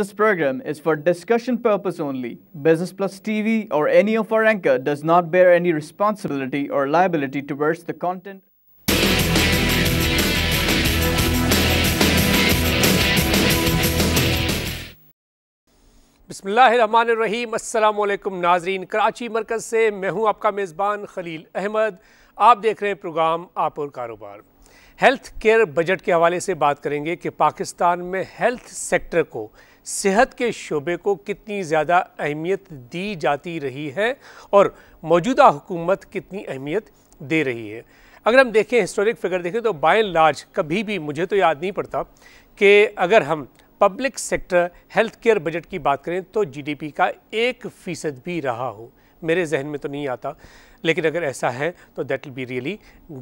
This program is for discussion purpose only. Business Plus TV or any of our anchor does not bear any responsibility or liability towards the content. बसमीम अल्लाम नाजरीन कराची मरकज़ से मैं हूँ आपका मेज़बान खलील अहमद आप देख रहे हैं प्रोग्राम आप और कारोबार हेल्थ केयर बजट के हवाले से बात करेंगे कि पाकिस्तान में हेल्थ सेक्टर को सेहत के शोबे को कितनी ज़्यादा अहमियत दी जाती रही है और मौजूदा हुकूमत कितनी अहमियत दे रही है अगर हम देखें हिस्टोरिक फिगर देखें तो बाय लार्ज कभी भी मुझे तो याद नहीं पड़ता कि अगर हम public sector health care budget की बात करें तो जीडीपी का एक फ़ीसद भी रहा हो मेरे जहन में तो नहीं आता लेकिन अगर ऐसा है तो that will be really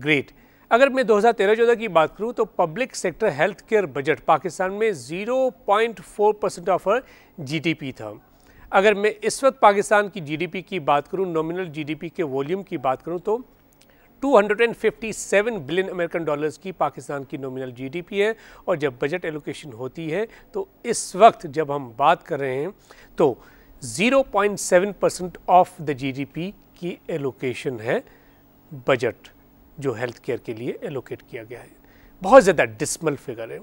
great अगर मैं 2013-14 की बात करूं तो public sector health care budget Pakistan में 0.4 परसेंट ऑफ जीडीपी था अगर मैं इस वक्त पाकिस्तान की जीडीपी की बात करूं नॉमिनल जीडीपी के वॉल्यूम की बात करूं तो 257 बिलियन अमेरिकन डॉलर्स की पाकिस्तान की नॉमिनल जीडीपी है और जब बजट एलोकेशन होती है तो इस वक्त जब हम बात कर रहे हैं तो 0.7 परसेंट ऑफ द जीडीपी की एलोकेशन है बजट जो हेल्थ केयर के लिए एलोकेट किया गया है बहुत ज़्यादा डिसमल फिगर है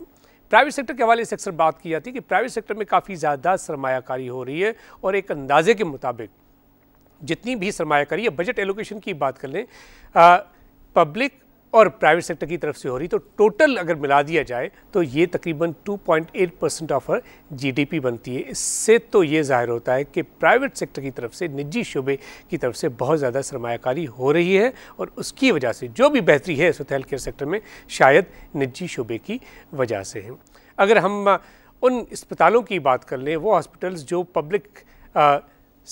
प्राइवेट सेक्टर के हवाले से अक्सर बात की जाती है कि प्राइवेट सेक्टर में काफ़ी ज़्यादा सरमाकारी हो रही है और एक अंदाजे के मुताबिक जितनी भी सरमाकारी या बजट एलोकेशन की बात कर लें पब्लिक और प्राइवेट सेक्टर की तरफ से हो रही तो टोटल अगर मिला दिया जाए तो ये तकरीबन 2.8 परसेंट ऑफ हर जीडीपी बनती है इससे तो ये जाहिर होता है कि प्राइवेट सेक्टर की तरफ से निजी शोबे की तरफ से बहुत ज़्यादा सरमाकारी हो रही है और उसकी वजह से जो भी बेहतरी है सोथ हेल्थ केयर सेक्टर में शायद निजी शोबे की वजह से है अगर हम उन अस्पतालों की बात कर लें वो हॉस्पिटल्स जो पब्लिक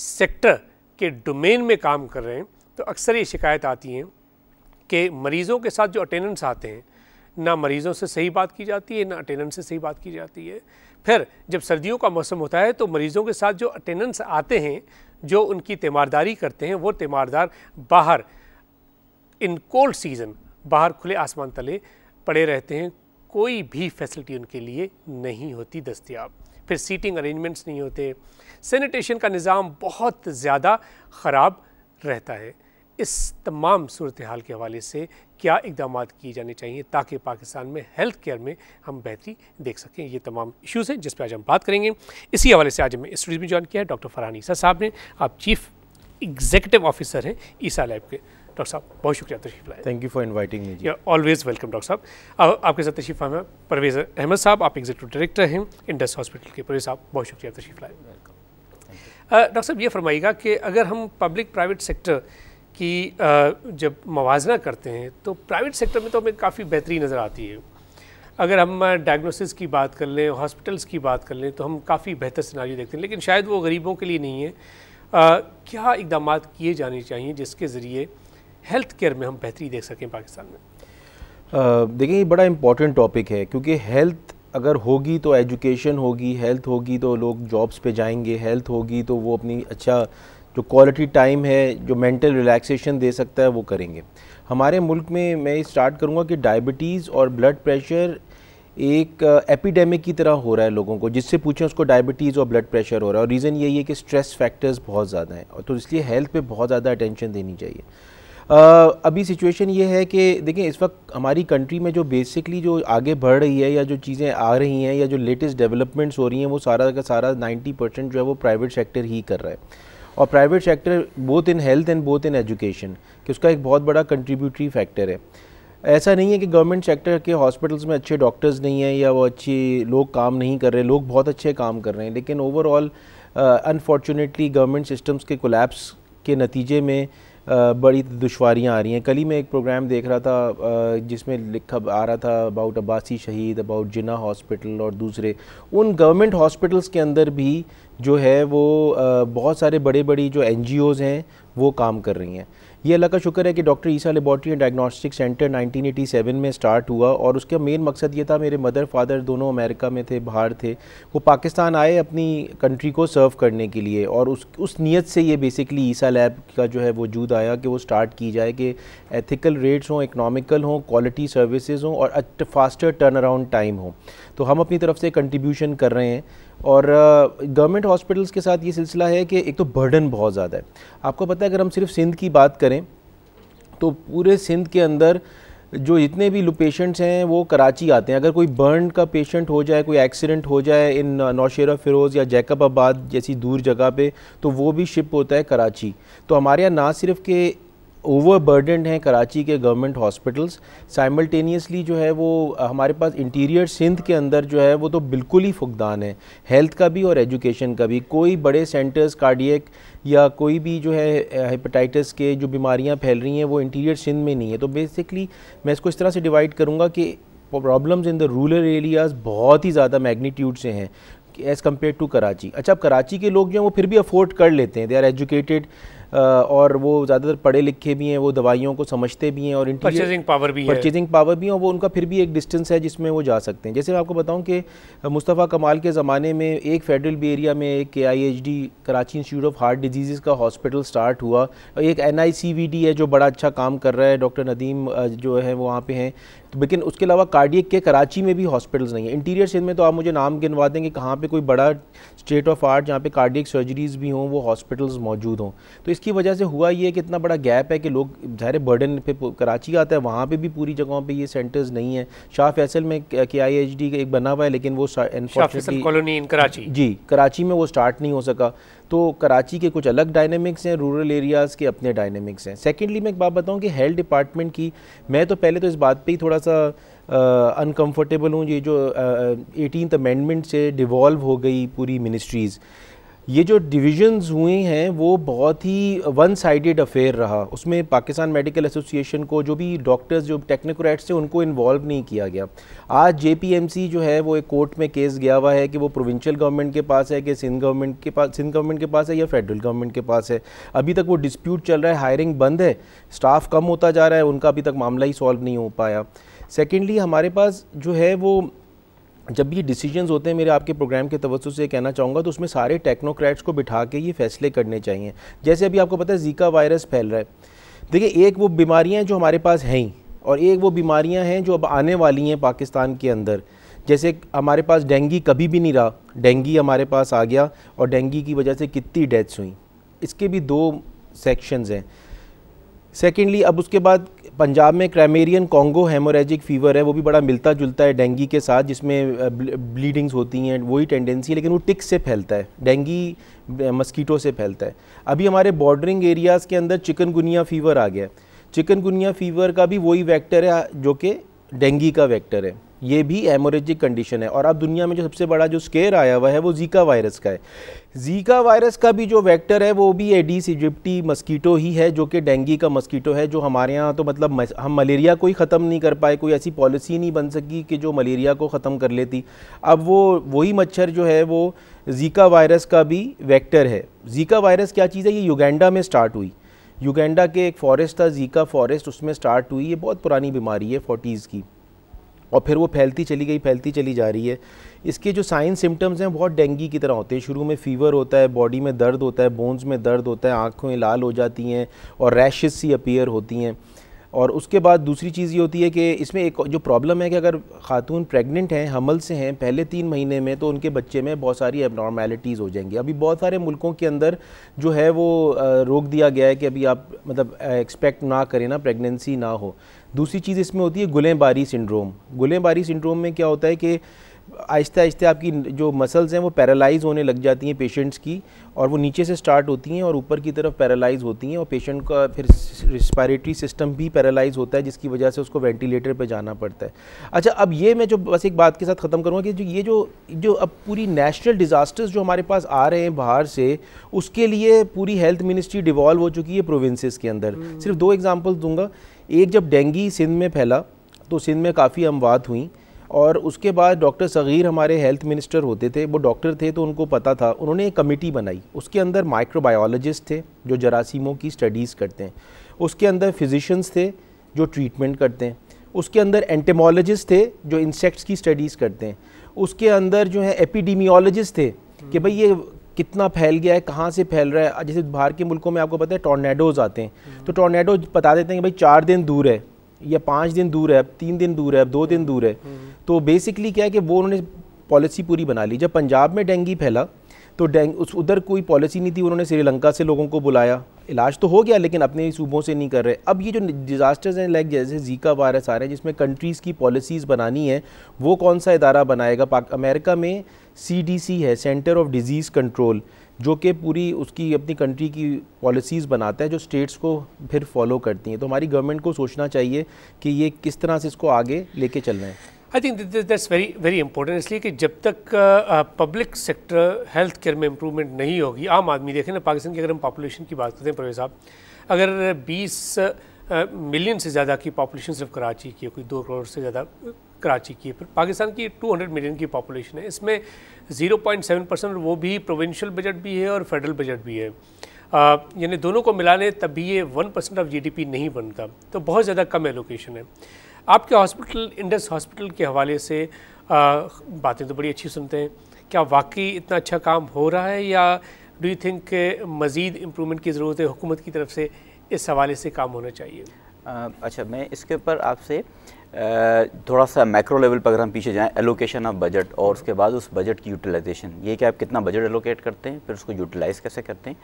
सेक्टर के डोमेन में काम कर रहे हैं तो अक्सर ये शिकायत आती हैं कि मरीज़ों के साथ जो अटेंडेंस आते हैं ना मरीज़ों से सही बात की जाती है ना अटेंडेंस से सही बात की जाती है फिर जब सर्दियों का मौसम होता है तो मरीज़ों के साथ जो अटेंडेंस आते हैं जो उनकी तीमारदारी करते हैं वो तीमारदार बाहर इन कोल्ड सीज़न बाहर खुले आसमान तले पड़े रहते हैं कोई भी फैसिलिटी उनके लिए नहीं होती दस्तियाब फिर सीटिंग अरेंजमेंट्स नहीं होते सैनिटेशन का निज़ाम बहुत ज़्यादा ख़राब रहता है इस तमाम सूरत हाल के हवाले से क्या इकदाम किए जाने चाहिए ताकि पाकिस्तान में हेल्थ केयर में हम बेहतरी देख सकें ये तमाम इश्यूज़ हैं जिस पर आज हम बात करेंगे इसी हवाले से आज हमें स्टूडियो में ज्वाइन किया है डॉक्टर फरहान ईसा साहब ने आप चीफ एग्जीक्यूटिव ऑफिसर हैं ईसा लैब के डॉक्टर साहब बहुत शुक्रिया तशीफ लाए thank you for inviting me always welcome doctor साहब आपके साथ तशीफ हम परवेज़ अहमद साहब आप एग्जीक्यूटिव डायरेक्टर हैं इंडस हॉस्पिटल के परवेज साहब बहुत शुक्रिया तशीफ लाए डॉक्टर साहब ये फरमाइएगा कि अगर हम पब्लिक प्राइवेट सेक्टर कि जब मुवजना करते हैं तो प्राइवेट सेक्टर में तो हमें काफ़ी बेहतरी नज़र आती है अगर हम डायग्नोसिस की बात कर लें हॉस्पिटल्स की बात कर लें तो हम काफ़ी बेहतर सिनारी देखते हैं लेकिन शायद वो गरीबों के लिए नहीं है आ, क्या इकदाम किए जाने चाहिए जिसके ज़रिए हेल्थ केयर में हम बेहतरी देख सकें पाकिस्तान में देखिए ये बड़ा इंपॉर्टेंट टॉपिक है क्योंकि हेल्थ अगर होगी तो एजुकेशन होगी हेल्थ होगी तो लोग जॉब्स पे जाएंगे हेल्थ होगी तो वो अपनी अच्छा जो क्वालिटी टाइम है जो मेंटल रिलैक्सेशन दे सकता है वो करेंगे हमारे मुल्क में मैं स्टार्ट करूँगा कि डायबिटीज़ और ब्लड प्रेशर एक एपिडेमिक uh, की तरह हो रहा है लोगों को जिससे पूछें उसको डायबिटीज़ और ब्लड प्रेशर हो रहा है और रीज़न यही है कि स्ट्रेस फैक्टर्स बहुत ज़्यादा हैं तो इसलिए हेल्थ पे बहुत ज़्यादा अटेंशन देनी चाहिए Uh, अभी सिचुएशन ये है कि देखें इस वक्त हमारी कंट्री में जो बेसिकली जो आगे बढ़ रही है या जो चीज़ें आ रही हैं या जो लेटेस्ट डेवलपमेंट्स हो रही हैं वो सारा का सारा 90 परसेंट जो है वो प्राइवेट सेक्टर ही कर रहा है और private sector both in health and both in education कि उसका एक बहुत बड़ा कंट्रीब्यूटरी फैक्टर है ऐसा नहीं है कि गवर्नमेंट सेक्टर के हॉस्पिटल्स में अच्छे डॉक्टर्स नहीं हैं या वो अच्छी लोग काम नहीं कर रहे लोग बहुत अच्छे काम कर रहे हैं लेकिन ओवरऑल अनफॉर्चुनेटली गवर्नमेंट सिस्टम्स के कोलैप्स के नतीजे में Uh, बड़ी दुशारियाँ आ रही हैं कल ही मैं एक प्रोग्राम देख रहा था uh, जिसमें लिखा आ रहा था अबाउट अब्बासी शहीद अबाउट जिना हॉस्पिटल और दूसरे उन गवर्नमेंट हॉस्पिटल्स के अंदर भी जो है वो बहुत सारे बड़े बड़ी जो एन हैं वो काम कर रही हैं ये अल्लाह का शुक्र है कि doctor Essa laboratory and diagnostic centre 1987 में स्टार्ट हुआ और उसका मेन मकसद ये था मेरे मदर फादर दोनों अमेरिका में थे बाहर थे वो पाकिस्तान आए अपनी कंट्री को सर्व करने के लिए और उस उस नीयत से ये बेसिकली ईसा लैब का जो है वजूद आया कि वो स्टार्ट की जाए कि एथिकल रेट्स हों इकनॉमिकल हों क्वालिटी सर्विसज़ हों और फास्टर टर्न अराउंड टाइम हो तो हम अपनी तरफ से कंट्रीब्यूशन कर रहे हैं और गवर्नमेंट हॉस्पिटल्स के साथ ये सिलसिला है कि एक तो बर्डन बहुत ज़्यादा है आपको पता है अगर हम सिर्फ सिंध की बात करें तो पूरे सिंध के अंदर जो जितने भी पेशेंट्स हैं वो कराची आते हैं अगर कोई बर्न का पेशेंट हो जाए कोई एक्सीडेंट हो जाए इन नौशेरा फिरोज़ या जैकबाबाद जैसी दूर जगह पे तो वो भी शिप होता है कराची तो हमारे यहाँ ना सिर्फ के ओवरबर्डन हैं कराची के गवर्नमेंट हॉस्पिटल्स साइमल्टेनियसली जो है वो हमारे पास इंटीरियर सिंध के अंदर जो है वो तो बिल्कुल ही फुकदान है हेल्थ का भी और एजुकेशन का भी कोई बड़े सेंटर्स कार्डियक या कोई भी जो है हेपेटाइटिस के जो बीमारियां फैल रही हैं वो इंटीरियर सिंध में नहीं है तो बेसिकली मैं इसको इस तरह से डिवाइड करूँगा कि problems in the rural areas बहुत ही ज़्यादा मैग्नीट्यूड से हैं एज़ कम्पेयर टू कराची अच्छा अब कराची के लोग जो हैं वो फिर भी अफोर्ड कर लेते हैं दे आर एजुकेटेड और वो ज़्यादातर पढ़े लिखे भी हैं वो दवाइयों को समझते भी हैं और परचेजिंग पावर भी परचेजिंग पावर भी है वो उनका फिर भी एक डिस्टेंस है जिसमें वो जा सकते हैं जैसे मैं आपको बताऊँ कि मुस्तफ़ा कमाल के ज़माने में एक फेडरल भी एरिया में एक के Karachi institute of heart disease का हॉस्पिटल स्टार्ट हुआ एक एन है जो बड़ा अच्छा काम कर रहा है डॉक्टर नदीम जो है वहाँ पर हैं तो लेकिन उसके अलावा कार्डियक के कराची में भी हॉस्पिटल्स नहीं है इंटीरियर सिंध में तो आप मुझे नाम गिनवा दें कि कहाँ पे कोई बड़ा स्टेट ऑफ आर्ट जहाँ पे कार्डियक सर्जरीज भी हों वो हॉस्पिटल्स मौजूद हों तो इसकी वजह से हुआ ये कि इतना बड़ा गैप है कि लोग ज़ाहिर बर्डन पे कराची आता है वहाँ पर भी पूरी जगहों पर ये सेंटर्स नहीं है शाह फैसल में के आई एच डी एक बना हुआ है लेकिन वो कॉलोनी इन कराची जी कराची में वो स्टार्ट नहीं हो सका तो कराची के कुछ अलग डायनेमिक्स हैं रूरल एरियाज़ के अपने डायनेमिक्स हैं सेकेंडली मैं एक बात बताऊँ कि हेल्थ डिपार्टमेंट की मैं तो पहले तो इस बात पर ही थोड़ा सा अनकम्फर्टेबल हूँ ये जो एटीन अमेंडमेंट से डिवॉल्व हो गई पूरी मिनिस्ट्रीज़ ये जो डिविजन्स हुए हैं वो बहुत ही वन साइडेड अफेयर रहा उसमें पाकिस्तान मेडिकल एसोसिएशन को जो भी डॉक्टर्स जो टेक्नोक्रेट्स थे उनको इन्वॉल्व नहीं किया गया आज सी जो है वो एक कोर्ट में केस गया हुआ है कि वो प्रोविंशियल गवर्नमेंट के पास है कि सिंध गवर्नमेंट के पास सिंध गवर्नमेंट के पास है या फेडरल गवर्नमेंट के पास है अभी तक वो डिस्प्यूट चल रहा है हायरिंग बंद है स्टाफ कम होता जा रहा है उनका अभी तक मामला ही सॉल्व नहीं हो पाया सेकेंडली हमारे पास जो है वो जब भी डिसीजंस होते हैं मेरे आपके प्रोग्राम के तवसु से कहना चाहूँगा तो उसमें सारे टेक्नोक्रेट्स को बिठा के ये फैसले करने चाहिए जैसे अभी आपको पता है जीका वायरस फैल रहा है देखिए एक वो बीमारियाँ जो हमारे पास हैं और एक वो बीमारियाँ हैं जो अब आने वाली हैं पाकिस्तान के अंदर जैसे हमारे पास डेंगी कभी भी नहीं रहा डेंगी हमारे पास आ गया और डेंगी की वजह से कितनी डेथ्स हुई इसके भी दो सेक्शंस हैं सेकेंडली अब उसके बाद पंजाब में क्रैमेरियन कॉन्गो हेमोरेजिक फीवर है वो भी बड़ा मिलता जुलता है डेंगी के साथ जिसमें ब्लीडिंग्स होती हैं वही टेंडेंसी है लेकिन वो टिक से फैलता है डेंगी मस्कीटो से फैलता है अभी हमारे बॉर्डरिंग एरियाज़ के अंदर चिकनगुनिया फ़ीवर आ गया चिकनगुनिया फ़ीवर का भी वही वैक्टर है जो कि डेंगी का वैक्टर है ये भी एमोरेजिक कंडीशन है और अब दुनिया में जो सबसे बड़ा जो स्केयर आया हुआ है वो जीका वायरस का है जीका वायरस का भी जो वेक्टर है वो भी एडीस इजिप्टी मस्कीटो ही है जो कि डेंगी का मस्कीटो है जो हमारे यहाँ तो मतलब हम मलेरिया को ही ख़त्म नहीं कर पाए कोई ऐसी पॉलिसी नहीं बन सकी कि जो मलेरिया को ख़त्म कर लेती अब वो वही मच्छर जो है वो जीका वायरस का भी वैक्टर है जीका वायरस क्या चीज़ है ये युगेंडा में स्टार्ट हुई युगेंडा के एक फॉरेस्ट था जीका फॉरेस्ट उसमें स्टार्ट हुई ये बहुत पुरानी बीमारी है फोर्टीज़ की और फिर वो फैलती चली गई फैलती चली जा रही है इसके जो साइन सिम्टम्स हैं बहुत डेंगी की तरह होते हैं शुरू में फीवर होता है बॉडी में दर्द होता है बोन्स में दर्द होता है आँखें लाल हो जाती हैं और रैशेज सी अपीयर होती हैं और उसके बाद दूसरी चीज़ ये होती है कि इसमें एक जो प्रॉब्लम है कि अगर खातून प्रेग्नेंट हैं हमल से हैं पहले तीन महीने में तो उनके बच्चे में बहुत सारी एबनॉर्मेलिटीज़ हो जाएंगी अभी बहुत सारे मुल्कों के अंदर जो है वो रोक दिया गया है कि अभी आप मतलब एक्सपेक्ट ना करें ना प्रेगनेंसी ना हो दूसरी चीज़ इसमें होती है गुलेंबारी सिंड्रोम गुलेंबारी सिंड्रोम में क्या होता है कि आहिस्ते आहिस्ते आपकी जो मसल्स हैं वो पैरालाइज होने लग जाती हैं पेशेंट्स की और वो नीचे से स्टार्ट होती हैं और ऊपर की तरफ पैरालाइज होती हैं और पेशेंट का फिर रिस्पायरेटरी सिस्टम भी पैरालाइज होता है जिसकी वजह से उसको वेंटिलेटर पे जाना पड़ता है अच्छा अब ये मैं जो बस एक बात के साथ ख़त्म करूँगा कि जो ये जो जो अब पूरी नेशनल डिज़ास्टर्स जो हमारे पास आ रहे हैं बाहर से उसके लिए पूरी हेल्थ मिनिस्ट्री डिवॉल्व हो चुकी है प्रोविंसेस के अंदर हम्म। सिर्फ दो एग्ज़ाम्पल दूंगा एक जब डेंगी सिंध में फैला तो सिंध में काफ़ी अमवात हुई और उसके बाद डॉक्टर सग़ीर हमारे हेल्थ मिनिस्टर होते थे वो डॉक्टर थे तो उनको पता था उन्होंने एक कमेटी बनाई उसके अंदर माइक्रोबायोलॉजिस्ट थे जो जरासीमों की स्टडीज़ करते हैं उसके अंदर फिजिशंस थे जो ट्रीटमेंट करते हैं उसके अंदर एंटेमोलॉजिस्ट थे जो इंसेक्ट्स की स्टडीज़ करते हैं उसके अंदर जो है एपिडीमियोलॉजिस्ट थे कि हम्म। भाई ये कितना फैल गया है कहाँ से फैल रहा है जैसे बाहर के मुल्कों में आपको पता है टॉर्नेडोज़ आते हैं तो टॉर्नेडो बता देते हैं कि भाई चार दिन दूर है या पाँच दिन दूर है अब तीन दिन दूर है अब दो दिन हम्म, दूर है हम्म, हम्म। तो बेसिकली क्या है कि वो उन्होंने पॉलिसी पूरी बना ली जब पंजाब में डेंगी फैला तो डेंग उस उधर कोई पॉलिसी नहीं थी उन्होंने श्रीलंका से लोगों को बुलाया इलाज तो हो गया लेकिन अपने सूबों से नहीं कर रहे अब ये जो डिज़ास्टर्स हैं लाइक जैसे जीका वायरस आ रहे हैं जिसमें कंट्रीज़ की पॉलिसीज़ बनानी है वो कौन सा इदारा बनाएगा अमेरिका में सीडीसी है सेंटर ऑफ डिज़ीज़ कंट्रोल जो कि पूरी उसकी अपनी कंट्री की पॉलिसीज़ बनाता है जो स्टेट्स को फिर फॉलो करती हैं तो हमारी गवर्नमेंट को सोचना चाहिए कि ये किस तरह से इसको आगे लेके चलना है I think that's very very important इसलिए कि जब तक पब्लिक सेक्टर हेल्थ केयर में इम्प्रूवमेंट नहीं होगी आम आदमी देखें ना पाकिस्तान की अगर हम पॉपुलेशन की बात करते हैं परवेज साहब अगर 20 मिलियन से ज़्यादा की पॉपुलेशन सिर्फ कराची की है कोई दो करोड़ से ज़्यादा कराची की पाकिस्तान की 200 मिलियन की पॉपुलेशन है इसमें 0.7 परसेंट वो भी प्रोविंशियल बजट भी है और फेडरल बजट भी है यानी दोनों को मिला लें तभी ये वन परसेंट ऑफ जीडीपी नहीं बनता तो बहुत ज़्यादा कम एलोकेशन है आपके हॉस्पिटल इंडस हॉस्पिटल के हवाले से बातें तो बड़ी अच्छी सुनते हैं क्या वाकई इतना अच्छा काम हो रहा है या डू यू थिंक मज़ीद इम्प्रूवमेंट की ज़रूरत है हुकूमत की तरफ से इस हवाले से काम होना चाहिए आ, अच्छा मैं इसके ऊपर आपसे थोड़ा सा मैक्रो लेवल पर अगर हम पीछे जाएं एलोकेशन ऑफ बजट और उसके बाद उस बजट की यूटिलाइजेशन ये कि आप कितना बजट एलोकेट करते हैं फिर उसको यूटिलाइज़ कैसे करते हैं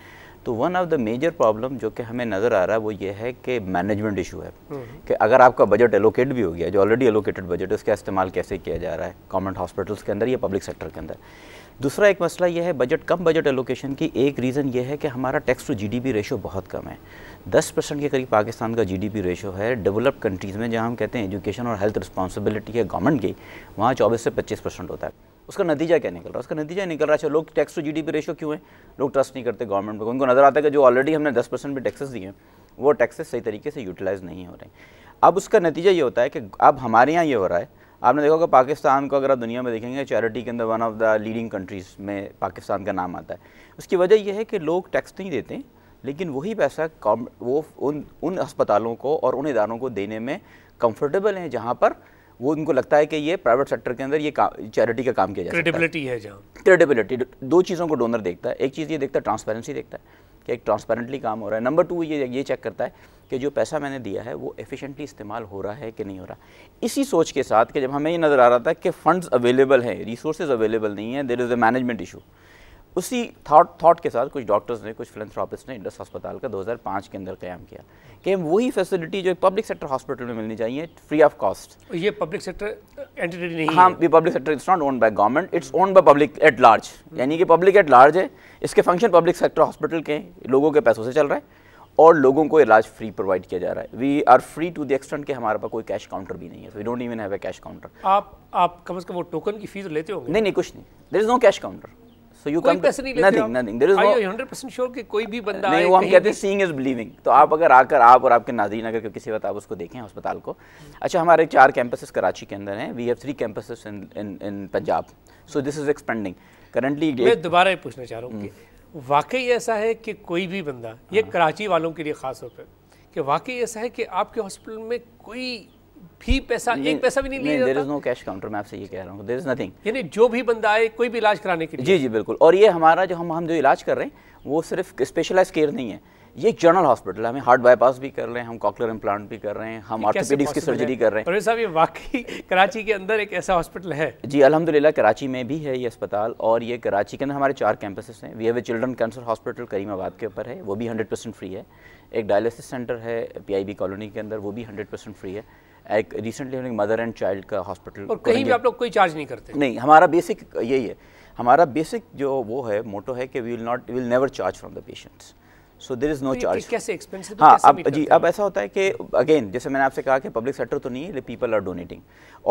तो one of the major problem जो कि हमें नज़र आ रहा है वो ये है कि मैनेजमेंट इशू है हम्म। कि अगर आपका बजट एलोकेट भी हो गया जो ऑलरेडी एलोकेटेड बजट है उसका इस्तेमाल कैसे किया जा रहा है गवर्नमेंट हॉस्पिटल्स के अंदर या पब्लिक सेक्टर के अंदर दूसरा एक मसला यह है बजट कम बजट एलोकेशन की एक रीज़न ये है कि हमारा टैक्स टू जीडीपी रेशियो बहुत कम है 10 परसेंट के करीब पाकिस्तान का जीडीपी रेशो है डेवलप कंट्रीज़ में जहाँ हम कहते हैं एजुकेशन और हेल्थ रिस्पॉन्सिबिलिटी है गवर्नमेंट की वहाँ चौबीस से पच्चीस परसेंट होता है उसका नतीजा क्या निकल रहा है उसका नतीजा निकल रहा है अच्छा लोग टैक्स टू जी रेशो क्यों है लोग ट्रस्ट नहीं करते गवर्नमेंट को उनको नज़र आता है कि जो ऑलरेडी हमने दस परसेंट भी टैक्सेस दिए हैं वो टैक्सेस सही तरीके से यूटिलाइज़ नहीं हो रहे अब उसका नतीजा ये होता है कि अब हमारे यहाँ ये हो रहा है आपने देखा होगा पाकिस्तान को अगर आप दुनिया में देखेंगे चैरिटी के अंदर one of the leading countries में पाकिस्तान का नाम आता है उसकी वजह यह है कि लोग टैक्स नहीं देते लेकिन वही पैसा कम वो उन उन अस्पतालों को और उन इदारों को देने में कंफर्टेबल हैं जहाँ पर वो उनको लगता है कि ये प्राइवेट सेक्टर के अंदर ये चैरिटी का काम किया जाए क्रेडिबिलिटी है जहाँ क्रेडिबिलिटी दो चीज़ों को डोनर देखता है एक चीज़ ये देखता है ट्रांसपेरेंसी देखता है कि एक ट्रांसपेरेंटली काम हो रहा है नंबर टू ये ये चेक करता है कि जो पैसा मैंने दिया है वो एफिशिएंटली इस्तेमाल हो रहा है कि नहीं हो रहा इसी सोच के साथ कि जब हमें ये नज़र आ रहा था कि फ़ंड्स अवेलेबल हैं रिसोर्सेज अवेलेबल नहीं है there is a management issue उसी थाट थॉट के साथ कुछ डॉक्टर्स ने कुछ फिलेंथ्रॉपिस्ट ने इंडस अस्पताल का 2005 के अंदर क्याम किया कि वही फैसिलिटी जो पब्लिक सेक्टर हॉस्पिटल में मिलनी चाहिए फ्री ऑफ कॉस्ट ये पब्लिक सेक्टर एंटिटी नहीं हाँ ये public sector it's not own by government it's own by public at large यानी कि पब्लिक एट लार्ज है इसके फंक्शन पब्लिक सेक्टर हॉस्पिटल के लोगों के पैसों से चल रहा है और लोगों को इलाज फ्री प्रोवाइड किया जा रहा है we are free to the extent के हमारे पास कोई कैश काउंटर भी नहीं है we don't even have a cash counter आप आप कम से कम वो टोकन की फीस लेते हो नहीं नहीं कुछ नहीं there is no cash counter so you come nothing nothing there is no I am 100% sure कि कोई भी बंदा नहीं वो हम कहते हैं सीइंग इज बिलीविंग तो आप अगर आकर आप और आपके नाजरीन अगर किसी वक्त आप उसको देखें अस्पताल को अच्छा हमारे चार कैंपसेस कराची के अंदर हैं we have three campuses in in in Punjab so this is expending currently मैं दोबारा पूछना चाह रहा हूं हम्म। कि वाकई ऐसा है कि कोई भी बंदा ये हाँ। कराची वालों के लिए खास तौर पर कि वाकई ऐसा है कि आपके हॉस्पिटल में कोई भी पैसा एक पैसा भी नहीं लिया there is no cash counter मैं आपसे ये कह रहा हूँ देर इज नथिंग यानी जो भी बंदा आए कोई भी इलाज कराने के लिए जी जी बिल्कुल और ये हमारा जो हम हम जो इलाज कर रहे हैं वो सिर्फ स्पेशलाइज केयर नहीं है ये एक जनरल हॉस्पिटल है हमें हार्ट बाईपास भी कर रहे हैं हम कॉकलर इम्प्लांट भी कर रहे हैं हम ऑर्थोपेडिक्स की सर्जरी कर रहे हैं साहब ये वाकई कराची के अंदर एक ऐसा हॉस्पिटल है जी अलहमदिल्ला कराची में भी है ये अस्पताल और ये कराची के अंदर हमारे चार कैंपसेस हैं we have a children cancer hospital Karimabad के ऊपर है वो भी हंड्रेड परसेंट फ्री है एक डायलिसिस सेंटर है पी आई बी कॉलोनी के अंदर वो भी हंड्रेड परसेंट फ्री है एक रिसेंटली हमने मदर एंड चाइल्ड का हॉस्पिटल और कहीं भी आप लोग कोई चार्ज नहीं करते नहीं हमारा बेसिक यही है हमारा बेसिक जो वो है मोटो है कि we will not will never charge from the patients so there is no charge कैसे एक्सपेंसिव हाँ अब जी अब ऐसा होता है कि अगेन जैसे मैंने आपसे कहा कि पब्लिक सेक्टर तो नहीं है पीपल आर डोनेटिंग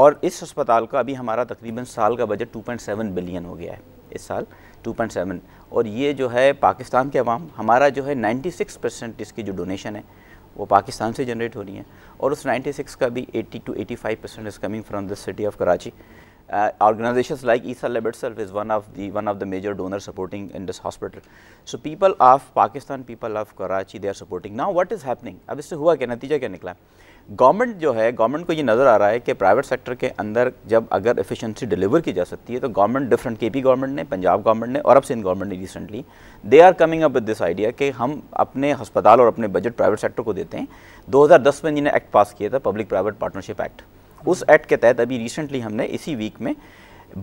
और इस अस्पताल का अभी हमारा तकरीबन साल का बजट 2.7 बिलियन हो गया है इस साल 2.7 और ये जो है पाकिस्तान के अवाम हमारा जो है 96 परसेंट इसकी जो डोनेशन है वो पाकिस्तान से जनरेट हो रही हैं और उस 96 का भी 80 to 85 percent is coming from the city of Karachi organisation like Essa lab itself is one of the one of the major donor supporting in this hospital so people of Pakistan people of Karachi they are supporting now what is happening अब इससे हुआ क्या नतीजा क्या निकला है? Government जो है गवर्नमेंट को ये नज़र आ रहा है कि प्राइवेट सेक्टर के अंदर जब अगर एफिशिएंसी डिलीवर की जा सकती है तो government different K P government ने पंजाब गवर्नमेंट ने और अब सिंध गवर्नमेंट ने recently they are coming up with this idea कि हम अपने अस्पताल और अपने बजट प्राइवेट सेक्टर को देते हैं दो में जिन्हें एक्ट पास किया था पब्लिक प्राइवेट पार्टनरशिप एक्ट उस एक्ट के तहत अभी रिसेंटली हमने इसी वीक में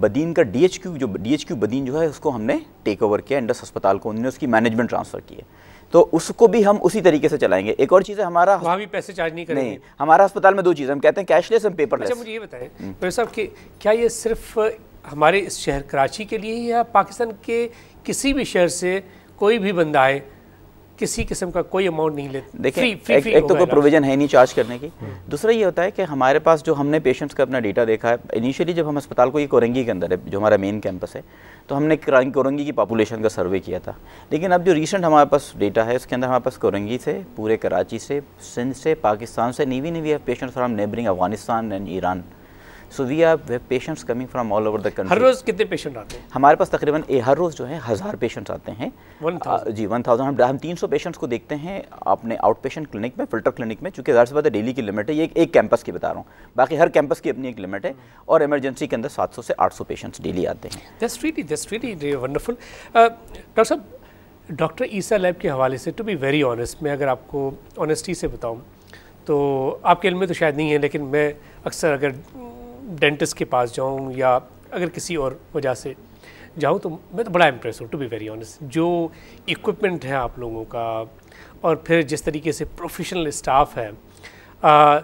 बदीन का डी जो डी बदीन जो है उसको हमने टेक ओवर किया इंडस अस्पताल को उन्होंने उसकी मैनेजमेंट ट्रांसफ़र की तो उसको भी हम उसी तरीके से चलाएंगे एक और चीज़ है हमारा वहाँ भी पैसे चार्ज नहीं करेंगे नहीं हमारा अस्पताल में दो चीज़ हम कहते हैं कैशलेस हम पेपर अच्छा मुझे ये बताएं हम्म। डॉक्टर साहब कि क्या ये सिर्फ हमारे इस शहर कराची के लिए या पाकिस्तान के किसी भी शहर से कोई भी बंदा आए किसी किस्म का कोई अमाउंट नहीं लेते देखिए फ्री, एक, फ्री एक तो कोई प्रोविजन है नहीं चार्ज करने की हम्म। दूसरा ये होता है कि हमारे पास जो हमने पेशेंट्स का अपना डेटा देखा है इनिशियली जब हम अस्पताल को ये कोरंगी के अंदर है जो हमारा मेन कैंपस है तो हमने कोरंगी की पॉपुलेशन का सर्वे किया था लेकिन अब जो रिसेंट हमारे पास डेटा है उसके अंदर हमारे पास कोरंगी से पूरे कराची से सिंध से पाकिस्तान से नीवी नीवी patients from neighbouring Afghanistan and Iran so we are patients coming from all over the country हर रोज़ कितने पेशेंट आते हैं हमारे पास तकरीबन हर रोज़ जो है हज़ार पेशेंट्स आते हैं जी वन थाउजेंड हम तीन सौ पेशेंट्स को देखते हैं अपने आउट पेशेंट क्लिनिक में फिल्टर क्लिनिक में चूंकि ज़्यादा से ज़्यादा डेली की लिमिट है ये एक कैंपस की बता रहा हूँ बाकी हर कैंपस की अपनी एक लिमिट है और इमरजेंसी के अंदर सात सौ से आठ सौ पेशेंट्स डेली आते हैं वंडरफुल uh, डॉक्टर साहब डॉक्टर ईसा लैब के हवाले से टू बी वेरी ऑनेस्ट मैं अगर आपको ऑनेस्टी से बताऊँ तो आपके इल्म में तो शायद नहीं है लेकिन मैं अक्सर अगर डेंटिस्ट के पास जाऊँ या अगर किसी और वजह से जाऊँ तो मैं तो बड़ा इम्प्रेस हूँ टू बी वेरी ऑनेस्ट जो इक्विपमेंट है आप लोगों का और फिर जिस तरीके से प्रोफेशनल स्टाफ है आ,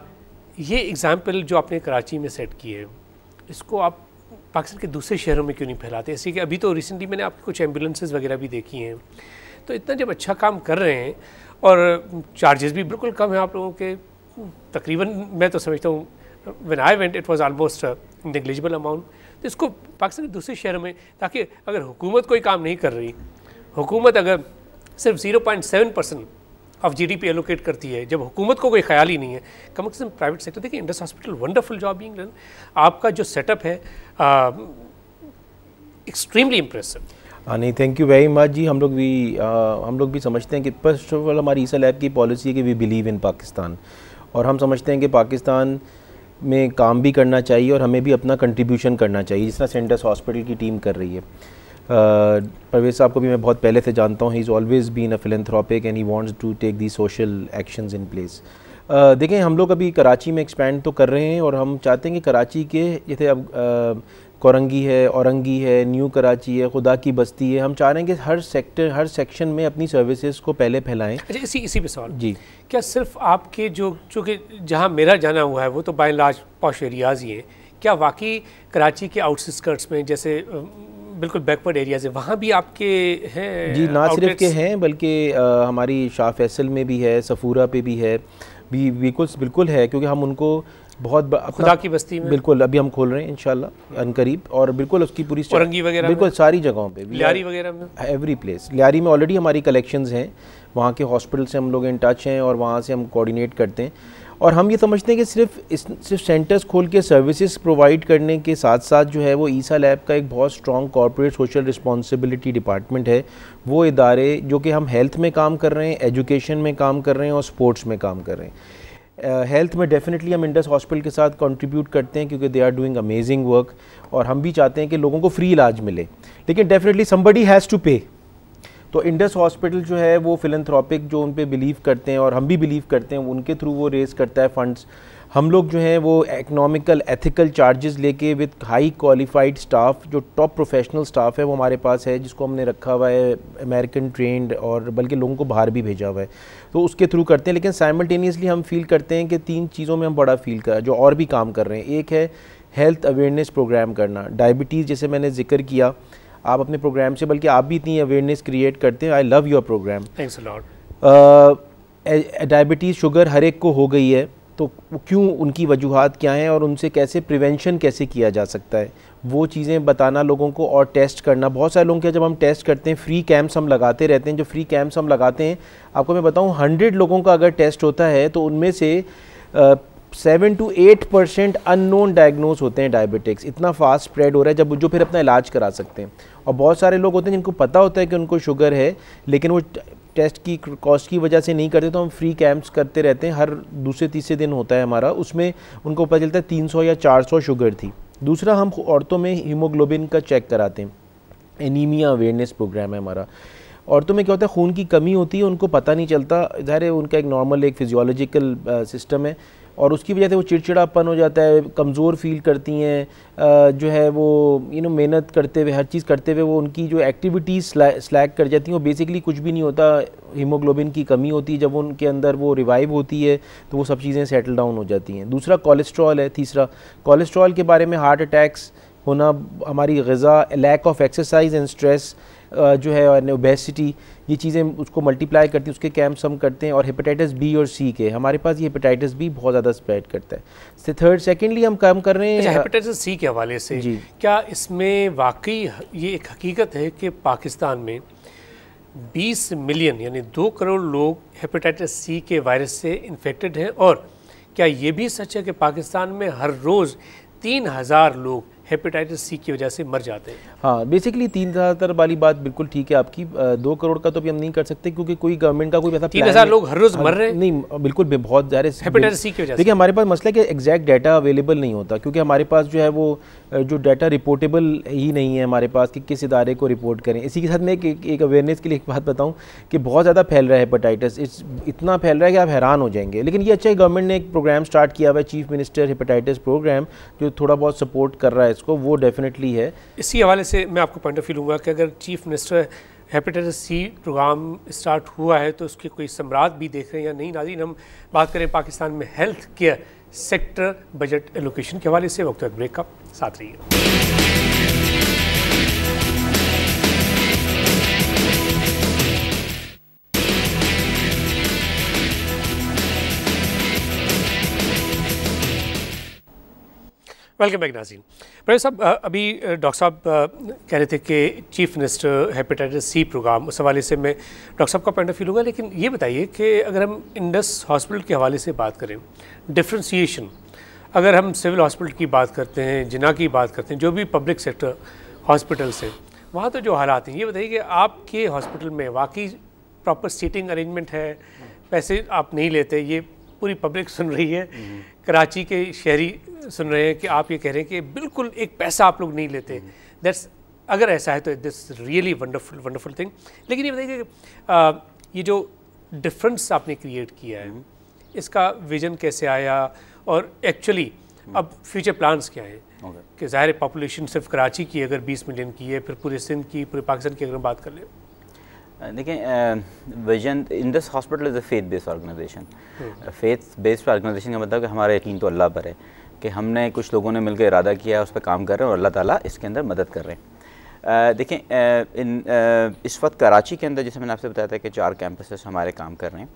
ये एग्ज़ाम्पल जो आपने कराची में सेट की है इसको आप पाकिस्तान के दूसरे शहरों में क्यों नहीं फैलाते ऐसे कि अभी तो रिसेंटली मैंने आपके कुछ एम्बुलेंसेज वगैरह भी देखी हैं तो इतना जब अच्छा काम कर रहे हैं और चार्जेस भी बिल्कुल कम हैं आप लोगों के तकरीबन मैं तो समझता हूँ when I went it was almost uh, negligible amount तो इसको पाकिस्तान के दूसरे शहर में ताकि अगर हुकूमत कोई काम नहीं कर रही हुकूमत अगर सिर्फ 0.7 percent of G D P allocate करती है जब हुकूमत को कोई ख्याल ही नहीं है कम से कम प्राइवेट सेक्टर देखिए Indus hospital wonderful job being run आपका जो सेटअप है एक्सट्रीमली uh, इम्प्रेसिव हाँ, नहीं थैंक यू वेरी मच जी हम लोग भी आ, uh, हम लोग भी समझते हैं कि फर्स्ट ऑफ ऑल हमारी ईसा लैब की पॉलिसी है कि वी बिलीव इन पाकिस्तान और हम समझते हैं कि पाकिस्तान में काम भी करना चाहिए और हमें भी अपना कंट्रीब्यूशन करना चाहिए जिस तरह सेंडस हॉस्पिटल की टीम कर रही है परवेज साहब को भी मैं बहुत पहले से जानता हूँ he is always been a philanthropic and he wants to take the social action in place देखें हम लोग अभी कराची में एक्सपैंड तो कर रहे हैं और हम चाहते हैं कि कराची के जैसे अब कोरंगी है औरंगी है न्यू कराची है खुदा की बस्ती है हम चाह रहे हैं कि हर सेक्टर हर सेक्शन में अपनी सर्विसेज को पहले फैलाएं अच्छा इसी इसी पे सवाल जी क्या सिर्फ आपके जो चूँकि जहाँ मेरा जाना हुआ है वो तो बाई लार्ज पॉश एरियाज़ ही हैं क्या वाकई कराची के आउटस्कर्ट्स में जैसे बिल्कुल बैकवर्ड एरियाज है वहाँ भी आपके हैं जी ना सिर्फ के हैं बल्कि हमारी शाह फैसल में भी है सफूरा पे भी है भी बिल्कुल बिल्कुल है क्योंकि हम उनको बहुत खुदा की बस्ती में बिल्कुल अभी हम खोल रहे हैं इंशाल्लाह अनकरीब और बिल्कुल उसकी पूरी औरंगी वगैरह बिल्कुल सारी जगहों पे लियारी वगैरह में एवरी प्लेस लियारी में ऑलरेडी हमारी कलेक्शंस हैं वहाँ के हॉस्पिटल से हम लोग इन टच हैं और वहाँ से हम कोऑर्डिनेट करते हैं और हम ये समझते हैं कि सिर्फ इस सिर्फ सेंटर्स खोल के सर्विसेज प्रोवाइड करने के साथ साथ जो है वो ईसा लैब का एक बहुत strong corporate social responsibility department है वो इदारे जो कि हम हेल्थ में काम कर रहे हैं एजुकेशन में काम कर रहे हैं और स्पोर्ट्स में काम कर रहे हैं हेल्थ uh, में डेफिनेटली हम इंडस हॉस्पिटल के साथ कंट्रीब्यूट करते हैं क्योंकि they are doing amazing work और हम भी चाहते हैं कि लोगों को फ्री इलाज मिले लेकिन डेफिनेटली समबडी हैज़ टू पे तो इंडस हॉस्पिटल जो है वो फिलंथ्रॉपिक जो उन पर बिलीव करते हैं और हम भी बिलीव करते हैं उनके थ्रू वो रेज़ करता है फंड्स हम लोग जो हैं वो इकनॉमिकल एथिकल चार्जेस लेके विद हाई क्वालिफाइड स्टाफ जो टॉप प्रोफेशनल स्टाफ है वो हमारे पास है जिसको हमने रखा हुआ है अमेरिकन ट्रेंड और बल्कि लोगों को बाहर भी भेजा हुआ है तो उसके थ्रू करते हैं लेकिन साइमल्टेनियसली हम फील करते हैं कि तीन चीज़ों में हम बड़ा फील कर जो और भी काम कर रहे हैं एक है हेल्थ अवेयरनेस प्रोग्राम करना डायबिटीज़ जैसे मैंने जिक्र किया आप अपने प्रोग्राम से बल्कि आप भी इतनी अवेयरनेस क्रिएट करते हैं I love your program thanks lot diabetes sugar हर एक को हो गई है तो क्यों उनकी वजूहत क्या हैं और उनसे कैसे प्रिवेंशन कैसे किया जा सकता है वो चीज़ें बताना लोगों को और टेस्ट करना बहुत सारे लोगों के जब हम टेस्ट करते हैं फ्री कैंप्स हम लगाते रहते हैं जो फ्री कैंप्स हम लगाते हैं आपको मैं बताऊं हंड्रेड लोगों का अगर टेस्ट होता है तो उनमें से seven to eight percent unknown diagnose होते हैं डायबिटिक्स इतना फास्ट स्प्रेड हो रहा है जब जो फिर अपना इलाज करा सकते हैं और बहुत सारे लोग होते हैं जिनको पता होता है कि उनको शुगर है लेकिन वो टेस्ट की कॉस्ट की वजह से नहीं करते तो हम फ्री कैंप्स करते रहते हैं हर दूसरे तीसरे दिन होता है हमारा उसमें उनको पता चलता है तीन सौ या चार सौ शुगर थी दूसरा हम औरतों में हीमोग्लोबिन का चेक कराते हैं एनीमिया अवेयरनेस प्रोग्राम है हमारा औरतों में क्या होता है खून की कमी होती है उनको पता नहीं चलता ज़ाहिर है उनका एक नॉर्मल एक फिजियोलॉजिकल सिस्टम है और उसकी वजह से वो चिड़चिड़ापन हो जाता है कमज़ोर फील करती हैं जो है वो यू नो मेहनत करते हुए हर चीज़ करते हुए वो उनकी जो एक्टिविटीज़ स्लैक कर जाती हैं वो बेसिकली कुछ भी नहीं होता हीमोग्लोबिन की कमी होती है जब उनके अंदर वो रिवाइव होती है तो वो सब चीज़ें सेटल डाउन हो जाती हैं दूसरा कोलेस्ट्रॉल है तीसरा कोलेस्ट्रॉल के बारे में हार्ट अटैक्स होना हमारी गज़ा lack of exercise and stress जो है ओबेसिटी ये चीज़ें उसको मल्टीप्लाई करती हैं उसके कैम्प सम करते हैं और हेपेटाइटिस बी और सी के हमारे पास ये हेपेटाइटिस बी बहुत ज़्यादा स्प्रेड करता है से थर्ड सेकेंडली हम काम कर रहे हैं हेपेटाइटिस अच्छा, सी के हवाले से जी क्या इसमें वाकई ये एक हकीकत है कि पाकिस्तान में 20 मिलियन यानी दो करोड़ लोग हेपेटाइटिस सी के वायरस से इन्फेक्टेड हैं और क्या ये भी सच है कि पाकिस्तान में हर रोज़ तीन हज़ार लोग हेपेटाइटिस सी की वजह से मर जाते हैं हाँ बेसिकली तीन हज़ार वाली बात बिल्कुल ठीक है आपकी दो करोड़ का तो भी हम नहीं कर सकते क्योंकि कोई गवर्नमेंट का कोई ऐसा तीन हज़ार लोग हर रोज़ हाँ, मर रहे हैं नहीं बिल्कुल बहुत ज़्यादा हेपेटाइटिस सी की वजह देखिए हमारे पास मसला है कि एग्जैक्ट डाटा अवेलेबल नहीं होता क्योंकि हमारे पास जो है वो जो डाटा रिपोर्टेबल ही नहीं है हमारे पास कि किस इदारे को रिपोर्ट करें इसी के साथ मैं एक अवेयरनेस के लिए एक बात बताऊँ कि बहुत ज़्यादा फैल रहा है हेपेटाइटिस इतना फैल रहा है कि आप हैरान हो जाएंगे लेकिन ये अच्छा गवर्नमेंट ने एक प्रोग्राम स्टार्ट किया हुआ है चीफ मिनिस्टर हेपेटाइटिस प्रोग्राम जो थोड़ा बहुत सपोर्ट कर रहा है इसको वो डेफिनेटली है इसी हवाले से मैं आपको पॉइंट ऑफ व्यू लूँगा कि अगर chief minister hepatitis C program start हुआ है तो उसके कोई सम्राट भी देख रहे हैं या नहीं नाजीन हम बात करें पाकिस्तान में health care sector budget allocation के हवाले से वक्त ब्रेक का साथ रहिएगा वेलकम बैक नाजीन भाई साहब अभी डॉक्टर साहब कह रहे थे कि chief minister hepatitis C program उस हवाले से मैं डॉक्टर साहब का पॉइंट ऑफ व्यू लूँगा लेकिन ये बताइए कि अगर हम इंडस हॉस्पिटल के हवाले से बात करें डिफ्रेंसीशन अगर हम सिविल हॉस्पिटल की बात करते हैं जिना की बात करते हैं जो भी पब्लिक सेक्टर हॉस्पिटल्स हैं वहाँ तो जो हालात हैं ये बताइए कि आपके हॉस्पिटल में वाकई प्रॉपर सीटिंग अरेंजमेंट है पैसे आप नहीं लेते ये पूरी पब्लिक सुन रही है कराची के शहरी सुन रहे हैं कि आप ये कह रहे हैं कि बिल्कुल एक पैसा आप लोग नहीं लेते दैट्स अगर ऐसा है तो this really wonderful wonderful thing लेकिन ये बताइए कि ये जो डिफरेंस आपने क्रिएट किया है इसका विजन कैसे आया और एक्चुअली अब फ्यूचर प्लान्स क्या है okay. कि ज़ाहिर पॉपुलेशन सिर्फ कराची की अगर 20 मिलियन की है फिर पूरे सिंध की पूरे पाकिस्तान की अगर हम बात कर लें देखें vision in this hospital is a faith based organization faith based organization का मतलब कि हमारा यकीन तो अल्लाह पर है कि हमने कुछ लोगों ने मिलकर इरादा किया है उस पर काम कर रहे हैं और अल्लाह ताला इसके अंदर मदद कर रहे हैं देखें इन इस वक्त कराची के अंदर जैसे मैंने आपसे बताया था कि चार कैंपसेस हमारे काम कर रहे हैं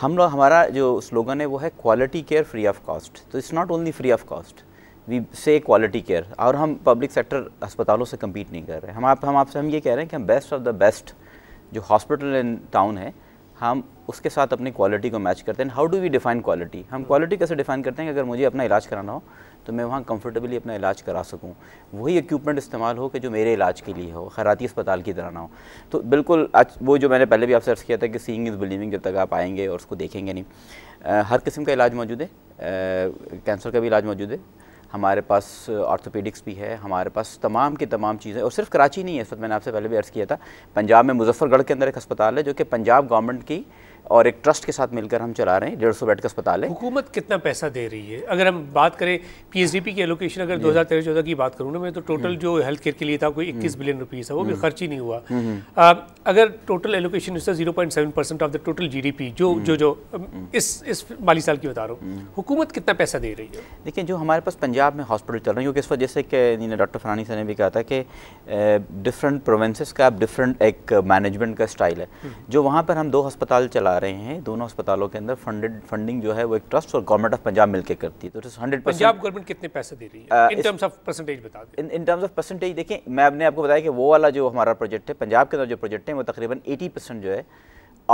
हम लोग हमारा जो स्लोगन है वो है quality care free of cost तो it's not only free of cost we say quality care और हम पब्लिक सेक्टर अस्पतालों से कम्पीट नहीं कर रहे हम आप हम आपसे हम ये कह रहे हैं कि हम बेस्ट ऑफ द बेस्ट जो हॉस्पिटल इन टाउन है हम उसके साथ अपनी क्वालिटी को मैच करते हैं how do we define quality हम क्वालिटी कैसे डिफाइन करते हैं कि अगर मुझे अपना इलाज कराना हो तो मैं वहाँ कंफर्टेबली अपना इलाज करा सकूँ वही इक्विपमेंट इस्तेमाल हो कि जो मेरे इलाज के लिए हो खैराती अस्पताल की तरह ना हो तो बिल्कुल आज वो जो मैंने पहले भी आपसे अर्ज़ किया था कि सीइंग इज़ बिलीविंग जब तक आप आएंगे और उसको देखेंगे नहीं आ, हर किस्म का इलाज मौजूद है कैंसर का भी इलाज मौजूद है हमारे पास ऑर्थोपेडिक्स भी है हमारे पास तमाम की तमाम चीज़ें और सिर्फ कराची नहीं है इस वक्त मैंने आपसे पहले भी अर्ज़ किया था पंजाब में मुजफ्फरगढ़ के अंदर एक अस्पताल है जो कि पंजाब गवर्नमेंट की और एक ट्रस्ट के साथ मिलकर हम चला रहे हैं डेढ़ सौ बेड का अस्पताल है हुकूमत कितना पैसा दे रही है अगर हम बात करें पीएसडीपी की एलोकेशन अगर दो हज़ार तेरह चौदह की बात करूँ ना मैं तो टोटल हम्म। जो हेल्थ केयर के लिए था कोई हम्म। इक्कीस बिलियन रुपीज़ है वो भी हम्म। खर्च ही नहीं हुआ आ, अगर total allocation zero point seven percent of the total जी जो जो जो इस इस माली साल की बता रहा हूँ हुकूमत कितना पैसा दे रही है देखिए जो हमारे पास पंजाब में हॉस्पिटल चल रहे हैं क्योंकि इस वजह से डॉक्टर फरानी सर ने भी कहा था कि डिफरेंट प्रोवेंसेस का डिफरेंट एक मैनेजमेंट का स्टाइल है जो वहाँ पर हम दो अस्पताल चला जा रहे हैं दोनों अस्पतालों के अंदर फंडेड फंडिंग जो है वो एक ट्रस्ट और गवर्नमेंट ऑफ पंजाब मिलकर करती है तो हंड्रेड पंजाब गवर्नमेंट कितने पैसे दे रही है इन टर्म्स ऑफ परसेंटेज बता दें इन टर्म्स ऑफ परसेंटेज देखें मैं आपने आपको बताया कि वो वाला जो हमारा प्रोजेक्ट है पंजाब के अंदर जो प्रोजेक्ट है वो तकरीबन एटी जो है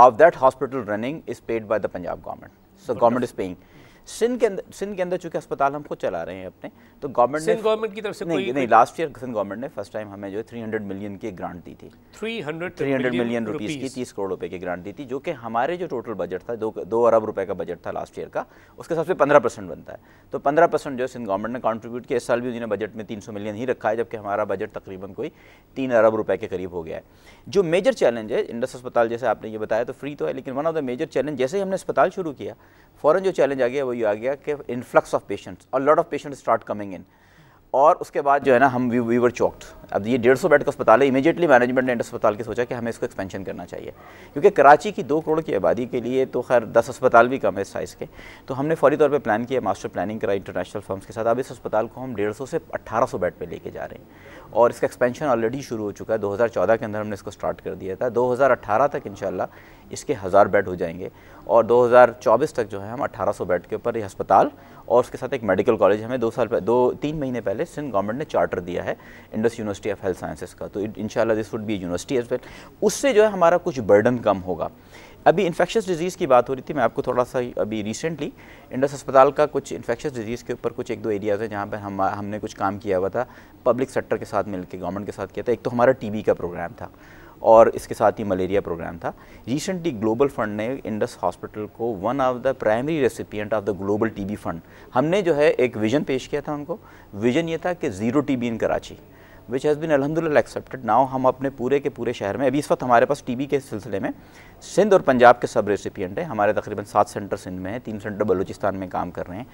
of that hospital running is paid by the Punjab government so government is paying Sindh के अंदर सिंध के अंदर चूंकि अस्पताल हम खुद चला रहे हैं अपने तो गवर्नमेंट सिंध गवर्नमेंट की तरफ से नहीं नहीं लास्ट ईयर सिंध गवर्नमेंट ने फर्स्ट टाइम हमें जो है थ्री हंड्रेड मिलियन की ग्रांट दी थी three hundred three hundred million rupees की तीस करोड़ रुपए की ग्रांट दी थी जो कि हमारे जो टोटल बजट था दो दो अरब रुपए का बजट था लास्ट ईयर का उसके सबसे पंद्रह परसेंट बनता है तो पंद्रह परसेंट जो है सिंध गवर्नमेंट ने कॉन्ट्रीब्यूट किया इस साल भी उन्होंने बजट में तीन सौ मिलियन ही रखा है जबकि हमारा बजट तकरीबन कोई तीन अरब रुपए के करीब हो गया है जो मेजर चैलेंज है इंडस अस्पताल जैसे आपने ये बताया तो फ्री तो है लेकिन one of the major challenge जैसे ही हमने अस्पताल शुरू किया फ़ौरन जो चैलेंज आ गया वो you आ गया कि इनफ्लक्स ऑफ पेशेंट्स और lot of patient start coming in और उसके बाद जो है ना हम वी वर चौकड अब ये डेढ़ सौ बेड का अस्पताल है इमीडिएटली मैनेजमेंट ने अस्पताल के सोचा कि हमें इसको एक्सपेंशन करना चाहिए क्योंकि कराची की दो करोड़ की आबादी के लिए तो खैर दस अस्पताल भी कम है इस साइज़ के तो हमने फौरी तौर पर प्लान किया मास्टर प्लानिंग कराई इंटरनेशनल फर्म्स के साथ अब इस अस्पताल को हम डेढ़ सौ से अट्ठारह सौ बेड पर लेके जा रहे हैं और इसका एक्सपेंशन ऑलरेडी शुरू हो चुका है दो हज़ार चौदह के अंदर हमने इसको स्टार्ट कर दिया था दो हज़ार अट्ठारह तक इन इसके हज़ार बेड हो जाएंगे और दो हज़ार चौबीस तक जो है हम अट्ठारह सौ बेड के ऊपर ये अस्पताल और उसके साथ एक मेडिकल कॉलेज हमें दो साल दो तीन महीने पहले सिंध गवर्नमेंट ने चार्टर दिया है Indus university of health sciences का तो in this would be university as well उससे जो है हमारा कुछ बर्डन कम होगा अभी इन्फेक्शस डिजीज़ की बात हो रही थी मैं आपको थोड़ा सा अभी रिसेंटली इंडस अस्पताल का कुछ इन्फेक्शस डिजीज़ के ऊपर कुछ एक दो एरियाज़ हैं जहाँ पर हम हमने कुछ काम किया हुआ था पब्लिक सेक्टर के साथ मिलकर गवर्नमेंट के साथ किया था एक तो हमारा टीबी का प्रोग्राम था और इसके साथ ही मलेरिया प्रोग्राम था रिसेंटली ग्लोबल फंड ने इंडस हॉस्पिटल को one of the primary recipient of the global TB fund हमने जो है एक विजन पेश किया था उनको विजन ये था कि zero TB in Karachi which has been अलहमदिल्ला एक्सेप्टेड नाउ हम अपने पूरे के पूरे शहर में अभी इस वक्त हमारे पास टी के सिलसिले में सिंध और पंजाब के सब रेसिपियंट हैं हमारे तकरीबन सात सेंटर सिंध में हैं तीन सेंटर बलूचिस्तान में काम कर रहे हैं